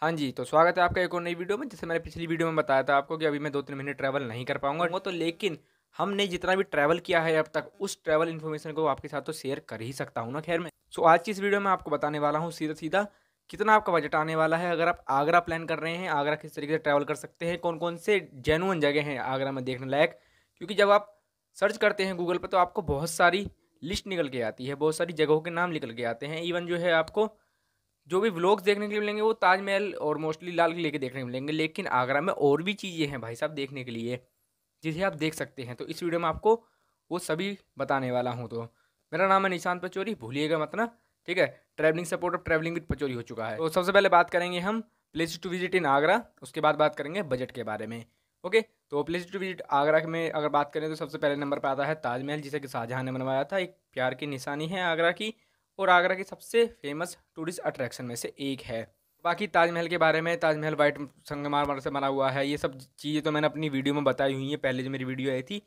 हाँ जी तो स्वागत है आपका एक और नई वीडियो में जैसे मैंने पिछली वीडियो में बताया था आपको कि अभी मैं दो तीन महीने ट्रैवल नहीं कर पाऊंगा वो तो लेकिन हमने जितना भी ट्रैवल किया है अब तक उस ट्रैवल इन्फॉर्मेशन को आपके साथ तो शेयर कर ही सकता हूँ ना खैर में सो आज की इस वीडियो में आपको बताने वाला हूँ सीधा सीधा कितना आपका बजट आने वाला है अगर आप आगरा प्लान कर रहे हैं आगरा किस तरीके से ट्रैवल कर सकते हैं कौन कौन से जेनुअन जगह हैं आगरा में देखने लायक क्योंकि जब आप सर्च करते हैं गूगल पर तो आपको बहुत सारी लिस्ट निकल के आती है बहुत सारी जगहों के नाम निकल के आते हैं इवन जो है आपको जो भी व्लॉग्स देखने के लिए मिलेंगे वो ताजमहल और मोस्टली लाल किले के देखने के मिलेंगे लेकिन आगरा में और भी चीज़ें हैं भाई साहब देखने के लिए जिसे आप देख सकते हैं तो इस वीडियो में आपको वो सभी बताने वाला हूँ तो मेरा नाम है निशांत पचौरी भूलिएगा मत ना ठीक है travelling support of travelling with Pachauri हो चुका है तो सबसे पहले बात करेंगे हम place to visit in Agra उसके बाद बात करेंगे बजट के बारे में ओके तो प्लेस टू विजिट आगरा में अगर बात करें तो सबसे पहले नंबर पर आता है ताजमहल जिसे कि शाहजहाँ ने बनवाया था एक प्यार की निशानी है आगरा की और आगरा के सबसे फेमस टूरिस्ट अट्रैक्शन में से एक है बाकी ताजमहल के बारे में ताजमहल वाइट संगमरमर से बना हुआ है ये सब चीज़ें तो मैंने अपनी वीडियो में बताई हुई है पहले जो मेरी वीडियो आई थी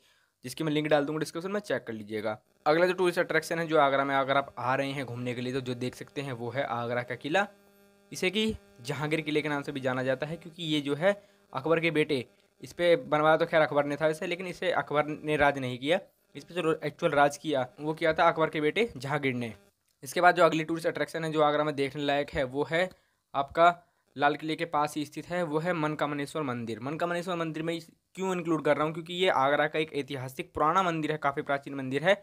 जिसकी मैं लिंक डाल दूंगा डिस्क्रिप्शन में चेक कर लीजिएगा अगला जो टूरिस्ट अट्रैक्शन है जो आगरा में अगर आप आ रहे हैं घूमने के लिए तो जो देख सकते हैं वो है आगरा का किला इसे कि जहांगीर किले के नाम से भी जाना जाता है क्योंकि ये जो है अकबर के बेटे इस पर बनवाया तो खैर अकबर ने था इसे लेकिन इसे अकबर ने राज नहीं किया इस पर जो एक्चुअल राज किया वो किया था अकबर के बेटे जहांगीर ने इसके बाद जो अगली टूरिस्ट अट्रैक्शन है जो आगरा में देखने लायक है वो है आपका लाल किले के पास ही स्थित है वो है मनकामनेश्वर मंदिर मनकामनेश्वर मंदिर में क्यों इंक्लूड कर रहा हूँ क्योंकि ये आगरा का एक ऐतिहासिक पुराना मंदिर है काफ़ी प्राचीन मंदिर है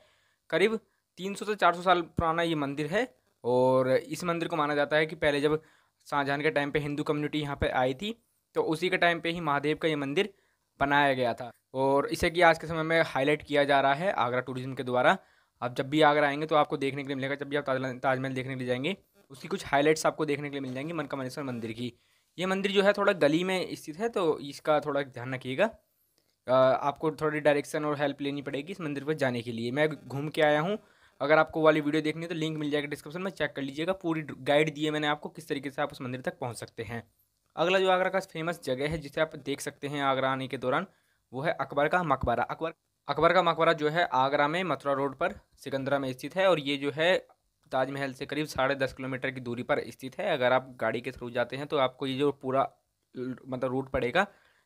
करीब तीन सौ से चार सौ साल पुराना ये मंदिर है और इस मंदिर को माना जाता है कि पहले जब शाहजहान के टाइम पे हिंदू कम्युनिटी यहाँ पर आई थी तो उसी के टाइम पर ही महादेव का ये मंदिर बनाया गया था और इसे कि आज के समय में हाईलाइट किया जा रहा है आगरा टूरिज्म के द्वारा आप जब भी आगरा आएंगे तो आपको देखने के लिए मिलेगा जब भी आप ताजमहल देखने के लिए जाएंगे उसकी कुछ हाईलाइट्स आपको देखने के लिए मिल जाएंगे मनका मनेश्वर मंदिर की ये मंदिर जो है थोड़ा गली में स्थित है तो इसका थोड़ा ध्यान रखिएगा आपको थोड़ी डायरेक्शन और हेल्प लेनी पड़ेगी इस मंदिर पर जाने के लिए मैं घूम के आया हूँ अगर आपको वाली वीडियो देखनी है तो लिंक मिल जाएगा डिस्क्रिप्शन में चेक कर लीजिएगा पूरी गाइड दिए मैंने आपको किस तरीके से आप उस मंदिर तक पहुँच सकते हैं अगला जो आगरा का फेमस जगह है जिसे आप देख सकते हैं आगरा आने के दौरान वो है अकबर का मकबरा अकबर अकबर का मकबरा जो है आगरा में मथुरा रोड पर सिकंदरा में स्थित है और ये जो है ताजमहल से करीब साढ़े दस किलोमीटर की दूरी पर स्थित है अगर आप गाड़ी के थ्रू जाते हैं तो आपको ये जो पूरा मतलब रूट पड़ेगा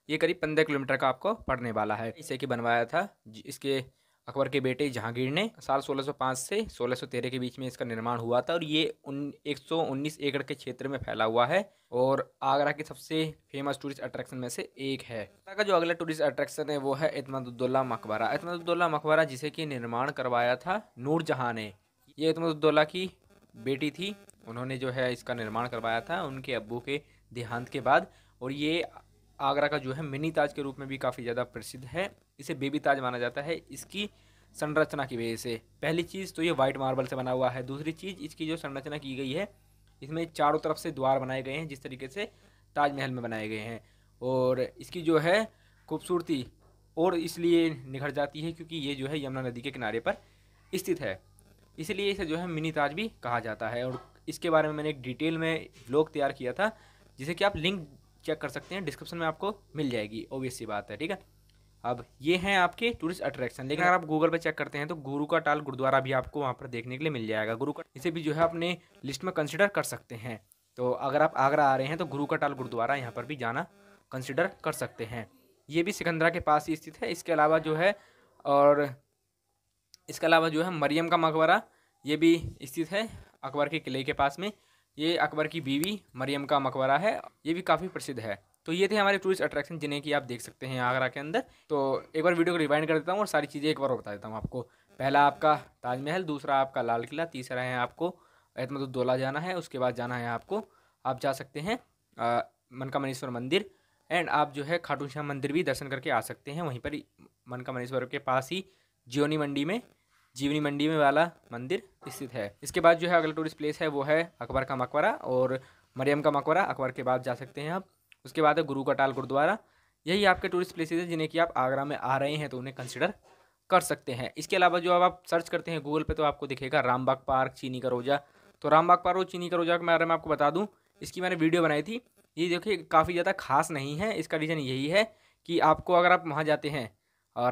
ये करीब पंद्रह किलोमीटर का आपको पड़ने वाला है इसे कि बनवाया था इसके अकबर के बेटे जहांगीर ने साल 1605 से 1613 के बीच में इसका निर्माण हुआ था और ये उन 119 एकड़ के क्षेत्र में फैला हुआ है और आगरा की सबसे फेमस टूरिस्ट अट्रैक्शन में से एक है आगरा का जो अगला टूरिस्ट अट्रैक्शन है वो है इतमदुद्दौला मकबरा इतमदुद्दौला मकबरा जिसे कि निर्माण करवाया था नूर जहाँ ने ये इतमदुद्दौला की बेटी थी उन्होंने जो है इसका निर्माण करवाया था उनके अबू के देहांत के बाद और ये आगरा का जो है मिनी ताज के रूप में भी काफ़ी ज़्यादा प्रसिद्ध है इसे बेबी ताज माना जाता है इसकी संरचना की वजह से पहली चीज़ तो ये वाइट मार्बल से बना हुआ है दूसरी चीज़ इसकी जो संरचना की गई है इसमें चारों तरफ से द्वार बनाए गए हैं जिस तरीके से ताजमहल में बनाए गए हैं और इसकी जो है खूबसूरती और इसलिए निखर जाती है क्योंकि ये जो है यमुना नदी के किनारे पर स्थित है इसलिए इसे जो है मिनी ताज भी कहा जाता है और इसके बारे में मैंने एक डिटेल में ब्लॉग तैयार किया था जिसे कि आप लिंक चेक कर सकते हैं डिस्क्रिप्शन में आपको मिल जाएगी ओबियस सी बात है ठीक है अब ये हैं आपके टूरिस्ट अट्रैक्शन लेकिन हाँ। अगर आप गूगल पर चेक करते हैं तो गुरु का टाल गुरुद्वारा भी आपको वहाँ पर देखने के लिए मिल जाएगा गुरु का इसे भी जो है अपने लिस्ट में कंसिडर कर सकते हैं तो अगर आप आगरा आ रहे हैं तो गुरु का टाल गुरुद्वारा यहाँ पर भी जाना कंसिडर कर सकते हैं ये भी सिकंदरा के पास ही स्थित है इसके अलावा जो है और इसके अलावा जो है मरियम का मकबरा ये भी स्थित है अकबर के किले के पास में ये अकबर की बीवी मरियम का मकबरा है ये भी काफ़ी प्रसिद्ध है तो ये थे हमारे टूरिस्ट अट्रैक्शन जिन्हें कि आप देख सकते हैं आगरा के अंदर तो एक बार वीडियो को रिवाइंड कर देता हूँ और सारी चीज़ें एक बार बता देता हूँ आपको पहला आपका ताजमहल दूसरा आपका लाल किला तीसरा है आपको एतमदुद्दौला जाना है उसके बाद जाना है आपको आप जा सकते हैं मनका मनीश्वर मंदिर एंड आप जो है खाटू श्याम मंदिर भी दर्शन करके आ सकते हैं वहीं पर मनका मनीश्वर के पास ही जीवनी मंडी में जीवनी मंडी में वाला मंदिर स्थित है इसके बाद जो है अगला टूरिस्ट प्लेस है वो है अकबर का मकबरा और मरियम का मकबरा अकबर के बाद जा सकते हैं आप उसके बाद है गुरु कटाल गुरुद्वारा यही आपके टूरिस्ट प्लेसेज हैं जिन्हें कि आप आगरा में आ रहे हैं तो उन्हें कंसिडर कर सकते हैं इसके अलावा जो अब आप सर्च करते हैं गूगल पे तो आपको दिखेगा रामबाग पार्क चीनी करोजा तो रामबाग पार्क और चीनी करोजा के बारे में आपको बता दूँ इसकी मैंने वीडियो बनाई थी ये देखिए काफ़ी ज़्यादा खास नहीं है इसका रीज़न यही है कि आपको अगर आप वहाँ जाते हैं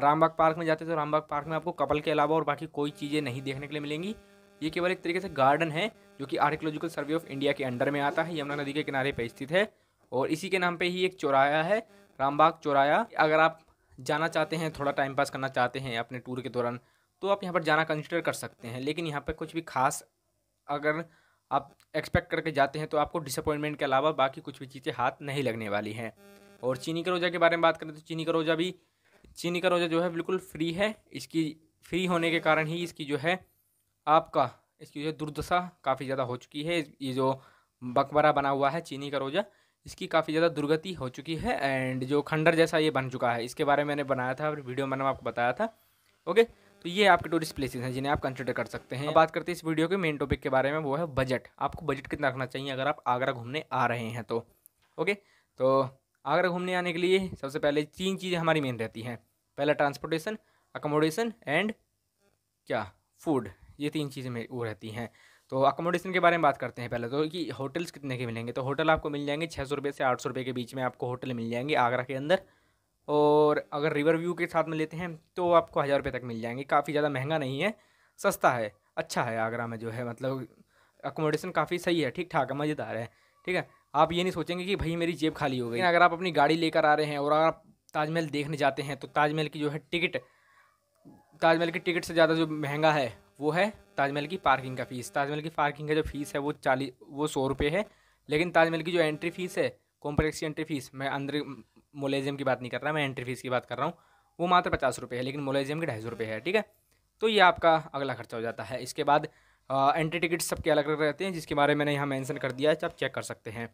रामबाग पार्क में जाते हैं तो रामबाग पार्क में आपको कपल के अलावा और बाकी कोई चीज़ें नहीं देखने के लिए मिलेंगी ये केवल एक तरीके से गार्डन है जो कि आर्कोलॉजिकल सर्वे ऑफ इंडिया के अंडर में आता है यमुना नदी के किनारे पर स्थित है और इसी के नाम पे ही एक चौराया है रामबाग चौराया अगर आप जाना चाहते हैं थोड़ा टाइम पास करना चाहते हैं अपने टूर के दौरान तो आप यहाँ पर जाना कंसिडर कर सकते हैं लेकिन यहाँ पर कुछ भी खास अगर आप एक्सपेक्ट करके जाते हैं तो आपको डिसअपॉइंटमेंट के अलावा बाकी कुछ भी चीज़ें हाथ नहीं लगने वाली हैं और चीनी का रोज़ा के बारे में बात करें तो चीनी का रोज़ा भी चीनी का रोज़ा जो है बिल्कुल फ्री है इसकी फ्री होने के कारण ही इसकी जो है आपका इसकी जो दुर्दशा काफ़ी ज़्यादा हो चुकी है ये जो बकबरा बना हुआ है चीनी का रोज़ा इसकी काफ़ी ज़्यादा दुर्गति हो चुकी है एंड जो खंडर जैसा ये बन चुका है इसके बारे में मैंने बनाया था और वीडियो मैंने आपको बताया था ओके तो ये आपके टूरिस्ट प्लेसेस हैं जिन्हें आप कंसिडर कर सकते हैं बात करते हैं इस वीडियो के मेन टॉपिक के बारे में वो है बजट आपको बजट कितना रखना चाहिए अगर आप आगरा घूमने आ रहे हैं तो ओके तो आगरा घूमने आने के लिए सबसे पहले तीन चीज़ें हमारी मेन रहती हैं पहला ट्रांसपोर्टेशन अकोमोडेशन एंड क्या फूड ये तीन चीज़ें वो रहती हैं तो अकोमोडेशन के बारे में बात करते हैं पहले तो कि होटल्स कितने के मिलेंगे तो होटल आपको मिल जाएंगे छः सौ रुपये से आठ सौ रुपये के बीच में आपको होटल मिल जाएंगे आगरा के अंदर और अगर रिवर व्यू के साथ में लेते हैं तो आपको हज़ार रुपये तक मिल जाएंगे काफ़ी ज़्यादा महंगा नहीं है सस्ता है अच्छा है आगरा में जो है मतलब अकोमोडेशन काफ़ी सही है ठीक ठाक है मज़ेदार है ठीक है आप ये नहीं सोचेंगे कि भाई मेरी जेब खाली हो गई अगर आप अपनी गाड़ी लेकर आ रहे हैं और अगर आप ताजमहल देखने जाते हैं तो ताजमहल की जो है टिकट ताजमहल की टिकट से ज़्यादा जो महंगा है वो है ताजमहल की पार्किंग का फ़ीस ताजमहल की पार्किंग का जो फीस है वो चालीस वो सौ रुपये है लेकिन ताजमहल की जो एंट्री फ़ीस है कॉम्प्लेक्स की एंट्री फ़ीस मैं अंदर मोलेजियम की बात नहीं कर रहा मैं एंट्री फ़ीस की बात कर रहा हूँ वो मात्र पचास रुपये है लेकिन मोलेजियम के ढाई सौ रुपये है ठीक है तो ये आपका अगला खर्चा हो जाता है इसके बाद एंट्री टिकट सबके अलग अलग रहते हैं जिसके बारे में मैंने यहाँ मैंसन कर दिया है तो आप चेक कर सकते हैं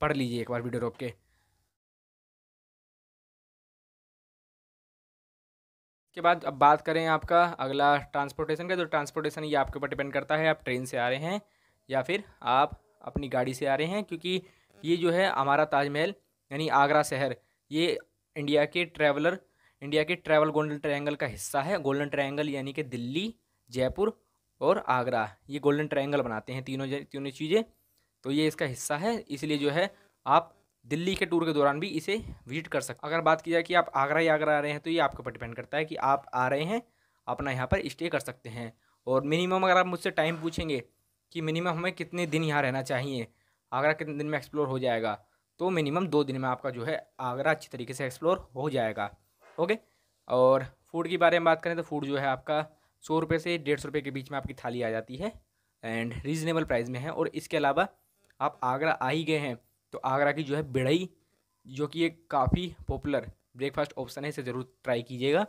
पढ़ लीजिए एक बार वीडियो रोक के के बाद अब बात करें आपका अगला ट्रांसपोर्टेशन का जो ट्रांसपोर्टेशन ये आपके ऊपर डिपेंड करता है आप ट्रेन से आ रहे हैं या फिर आप अपनी गाड़ी से आ रहे हैं क्योंकि ये जो है हमारा ताजमहल यानी आगरा शहर ये इंडिया के ट्रैवलर इंडिया के ट्रैवल गोल्डन ट्रायंगल का हिस्सा है गोल्डन ट्रायंगल यानी कि दिल्ली जयपुर और आगरा ये गोल्डन ट्रायंगल बनाते हैं तीनों तीनों चीज़ें तो ये इसका हिस्सा है इसलिए जो है आप दिल्ली के टूर के दौरान भी इसे विजिट कर सकते अगर बात की जाए कि आप आगरा ही आगरा आ रहे हैं तो ये आपके ऊपर डिपेंड करता है कि आप आ रहे हैं अपना यहाँ पर स्टे कर सकते हैं और मिनिमम अगर आप मुझसे टाइम पूछेंगे कि मिनिमम हमें कितने दिन यहाँ रहना चाहिए आगरा कितने दिन में एक्सप्लोर हो जाएगा तो मिनिमम दो दिन में आपका जो है आगरा अच्छी तरीके से एक्सप्लोर हो जाएगा ओके और फूड के बारे में बात करें तो फूड जो है आपका सौ रुपये से डेढ़ सौ रुपये के बीच में आपकी थाली आ जाती है एंड रीज़नेबल प्राइस में है और इसके अलावा आप आगरा आ ही गए हैं तो आगरा की जो है बिड़ई जो कि एक काफ़ी पॉपुलर ब्रेकफास्ट ऑप्शन है इसे ज़रूर ट्राई कीजिएगा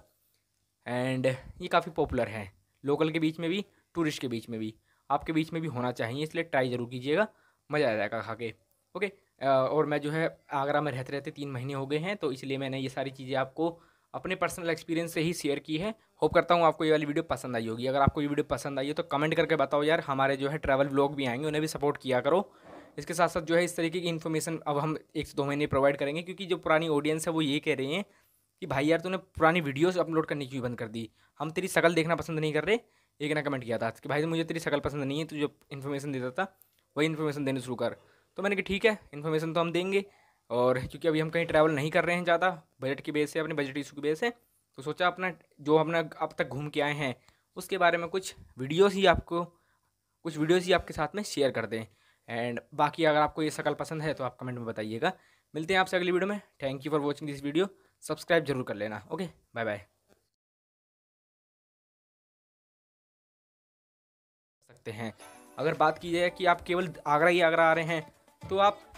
एंड ये काफ़ी पॉपुलर है लोकल के बीच में भी टूरिस्ट के बीच में भी आपके बीच में भी होना चाहिए इसलिए ट्राई ज़रूर कीजिएगा मज़ा आ जाएगा खा के ओके और मैं जो है आगरा में रहते रहते तीन महीने हो गए हैं तो इसलिए मैंने ये सारी चीज़ें आपको अपने पर्सनल एक्सपीरियंस से ही शेयर की है होप करता हूँ आपको ये वाली वीडियो पसंद आई होगी अगर आपको ये वीडियो पसंद आई है तो कमेंट करके बताओ यार हमारे जो है ट्रैवल ब्लॉग भी आएंगे उन्हें भी सपोर्ट किया करो इसके साथ साथ जो है इस तरीके की इन्फॉर्मेशन अब हम एक से दो महीने प्रोवाइड करेंगे क्योंकि जो पुरानी ऑडियंस है वो ये कह रहे हैं कि भाई यार तूने पुरानी वीडियोस अपलोड करने की बंद कर दी हम तेरी शकल देखना पसंद नहीं कर रहे एक ना कमेंट किया था कि भाई मुझे तेरी शकल पसंद नहीं है तू जो इन्फॉर्मेशन देता था वही इन्फॉर्मेशन देने शुरू कर तो मैंने कहा ठीक है इन्फॉर्मेशन तो हम देंगे और क्योंकि अभी हम कहीं ट्रैवल नहीं कर रहे हैं ज़्यादा बजट की बेस से अपने बजट इशू की बेस से तो सोचा अपना जो अपना अब तक घूम के आए हैं उसके बारे में कुछ वीडियोज़ ही आपको कुछ वीडियोज़ ही आपके साथ में शेयर कर दें एंड बाकी अगर आपको ये शकल पसंद है तो आप कमेंट में बताइएगा मिलते हैं आपसे अगली वीडियो में thank you for watching this video subscribe जरूर कर लेना ओके बाय बाय सकते हैं अगर बात की जाए कि आप केवल आगरा ही आगरा आ रहे हैं तो आप